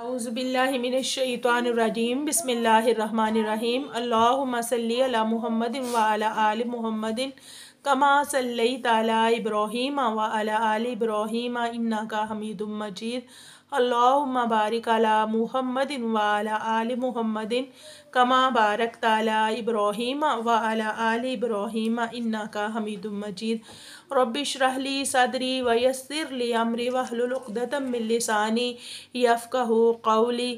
أعوذ بالله من الشيطان الرجيم بسم الله الرحمن الرحيم اللهم صل على محمد وعلى آل محمد कमा सल्लई ताला इब्राहिम व अला आल इब्राहिम इन्ना का हमीद मजीद अल्लाहुम्मा बारिक अला मुहम्मदिन व अला आल मुहम्मदिन कमा बारक ताला इब्राहिम व अला आल इब्राहिम इन्ना का हमीद मजीद रबिश रहली सदरी व यसर ली अमरी लिसानी यफ़क़हु कौली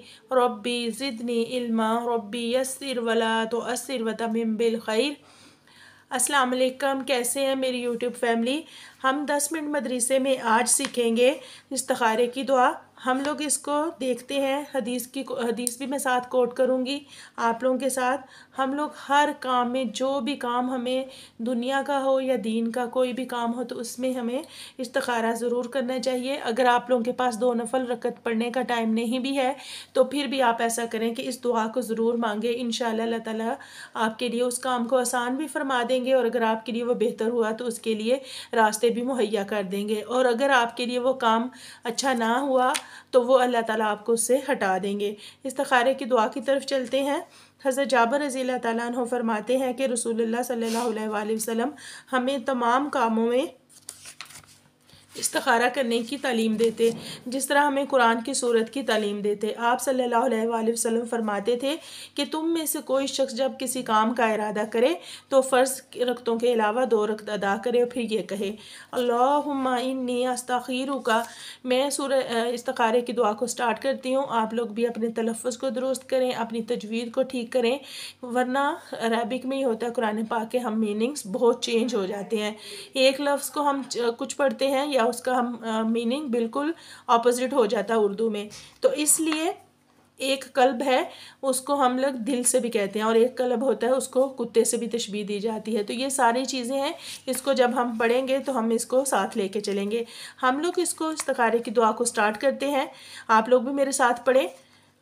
रब्बी ज़िदनी इल्मा रब्बी यस्सिर व ला तुअस्सिर व तमिम बिल खैर अस्सलाम वालेकुम कैसे हैं मेरी यूट्यूब फैमिली हम 10 मिनट मदरसे में आज सीखेंगे इस्तारे की दुआ हम लोग इसको देखते हैं हदीस की हदीस भी मैं साथ कोट करूँगी आप लोगों के साथ हम लोग हर काम में जो भी काम हमें दुनिया का हो या दीन का कोई भी काम हो तो उसमें हमें इस्तखारा ज़रूर करना चाहिए अगर आप लोगों के पास दो नफल रकत पढ़ने का टाइम नहीं भी है तो फिर भी आप ऐसा करें कि इस दुआ को ज़रूर मांगे इन शाला तला आपके लिए उस काम को आसान भी फरमा देंगे और अगर आपके लिए वो बेहतर हुआ तो उसके लिए रास्ते भी मुहैया कर देंगे और अगर आपके लिए वो काम अच्छा ना हुआ तो वो अल्लाह ताला आपको उससे हटा देंगे तखारे की दुआ की तरफ चलते हैं हज़रत जाबर रज़ी तैन फरमाते हैं कि रसूल सल्ला वसम हमें तमाम कामों में इस्तारा करने की तालीम देते जिस तरह हमें कुरान की सूरत की तालीम देते आप सल्लल्लाहु अलैहि वसल्लम फरमाते थे कि तुम में से कोई शख्स जब किसी काम का इरादा करे तो फ़र्ज़ रक्तों के अलावा दो रक्त अदा करे और फिर ये कहे अल्लाहुम्मा का मैं सूर इस्तारे की दुआ को स्टार्ट करती हूँ आप लोग भी अपने तलफ़ को दुरुस्त करें अपनी तजवीज़ को ठीक करें वरना अरबिक में ही होता है कुरान पा के हम मीनिंग्स बहुत चेंज हो जाते हैं एक लफ्ज़ को हम कुछ पढ़ते हैं या या उसका हम मीनिंग बिल्कुल ऑपोजिट हो जाता उर्दू में तो इसलिए एक कल्ब है उसको हम लोग दिल से भी कहते हैं और एक कल्ब होता है उसको कुत्ते से भी तशबी दी जाती है तो ये सारी चीज़ें हैं इसको जब हम पढ़ेंगे तो हम इसको साथ लेके चलेंगे हम लोग इसको तकारे की दुआ को स्टार्ट करते हैं आप लोग भी मेरे साथ पढ़ें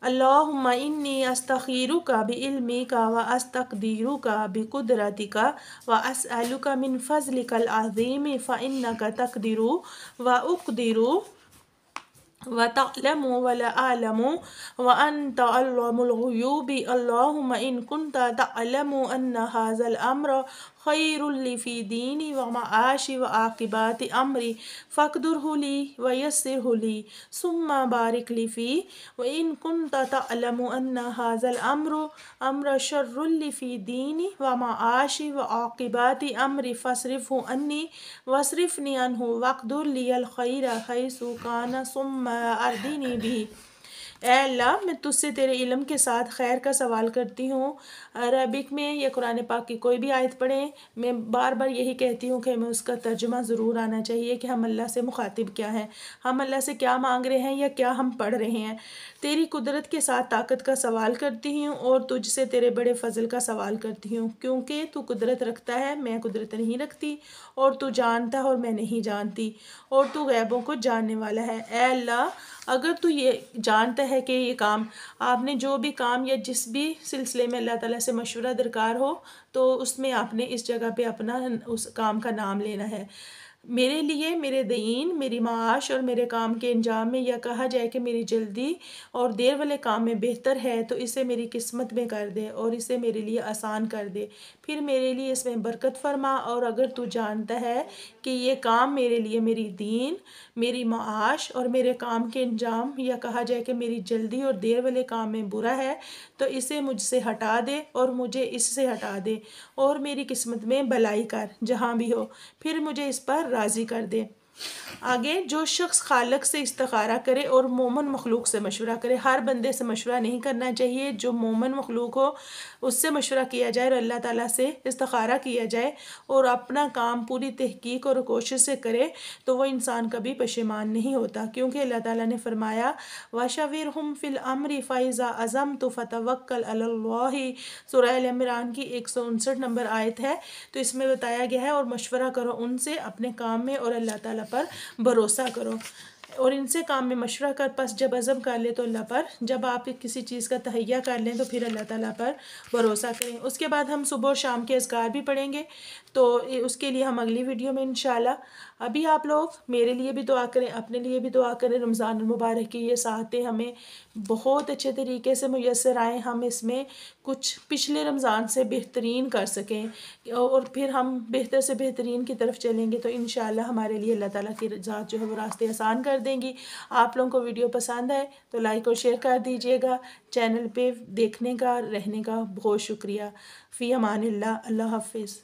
اللهم إني أستخيرك بعلمك وأستقديرك بقدرتك وأسألك من فضلك العظيم فإنك تقدر وأقدر وتعلم ولا أعلم وأنت علم الغيوب اللهم إن كنت تعلم أن هذا الأمر خير لي في ديني ومعاشي وعاقبات أمري فاقدره لي ويسره لي ثم بارك لي فيه وإن كنت تعلم أن هذا الأمر أمر شر لي في ديني ومعاشي وعاقبات أمري فاصرفه أني واصرفني عنه واقدر لي الخير حيث كان ثم أردني به एल्ला अल्लाह मैं तुझसे तेरे इलम के साथ खैर का सवाल करती हूँ अरबिक में या कुरान पाक की कोई भी आयत पढ़ें मैं बार बार यही कहती हूँ कि हमें उसका तर्जमा ज़रूर आना चाहिए कि हम अल्लाह से मुखातिब क्या है हम अल्लाह से क्या मांग रहे हैं या क्या हम पढ़ रहे हैं तेरी कुदरत के साथ ताकत का सवाल करती हूँ और तुझसे तेरे बड़े फ़जल का सवाल करती हूँ क्योंकि तू कुदरत रखता है मैं कुदरत नहीं रखती और तू जानता और मैं नहीं जानती और तू गैबों को जानने वाला है एल्ला अल्लाह अगर तू ये जानता है है कि ये काम आपने जो भी काम या जिस भी सिलसिले में अल्लाह ताला से मशवरा दरकार हो तो उसमें आपने इस जगह पे अपना उस काम का नाम लेना है मेरे लिए मेरे दीन मेरी माश और मेरे काम के अंजाम में यह कहा जाए कि मेरी जल्दी और देर वाले काम में बेहतर है तो इसे मेरी किस्मत में कर दे और इसे मेरे लिए आसान कर दे फिर मेरे लिए इसमें बरकत फरमा और अगर तू जानता है कि ये काम मेरे लिए मेरी दीन मेरी माश और मेरे काम के अंजाम यह कहा जाए कि मेरी जल्दी और देर वाले काम में बुरा है तो इसे मुझसे हटा दे और मुझे इससे हटा दे और मेरी किस्मत में भलाई कर जहाँ भी हो फिर मुझे इस पर राज़ी कर दें आगे जो शख्स खालक से इस्तारा करे और मोमन मखलूक से मशवरा करे हर बंदे से मशवरा नहीं करना चाहिए जो मोमन मखलूक हो उससे मशवरा किया जाए और अल्लाह ताला से इस्तारा किया जाए और अपना काम पूरी तहकीक और कोशिश से करे तो वह इंसान कभी पशेमान नहीं होता क्योंकि अल्लाह ताला ने फरमाया वाशावीर हम फिल अमरी फ़ाइज़ा अज़म तो फ़तवक्ल अल्लाही सुरह की एक सौ उनसठ नंबर आयत है तो इसमें बताया गया है और मशवरा करो उनसे अपने काम में और अल्लाह ताला पर भरोसा करो और इनसे काम में मशवरा कर पस जब अज़म कर ले तो अल्लाह पर जब आप किसी चीज़ का तहैया कर लें तो फिर अल्लाह ताला पर भरोसा करें उसके बाद हम सुबह और शाम के असगार भी पढ़ेंगे तो उसके लिए हम अगली वीडियो में इन अभी आप लोग मेरे लिए भी दुआ करें अपने लिए भी दुआ करें रमज़ान मुबारक की ये साहतें हमें बहुत अच्छे तरीके से मैसर आएँ हम इसमें कुछ पिछले रमज़ान से बेहतरीन कर सकें और फिर हम बेहतर से बेहतरीन की तरफ चलेंगे तो इन हमारे लिए अल्लाह ताली की रजा जो है वो रास्ते आसान कर देंगी आप लोगों को वीडियो पसंद आए तो लाइक और शेयर कर दीजिएगा चैनल पे देखने का रहने का बहुत शुक्रिया फ़ी अमान अल्लाह हाफिज़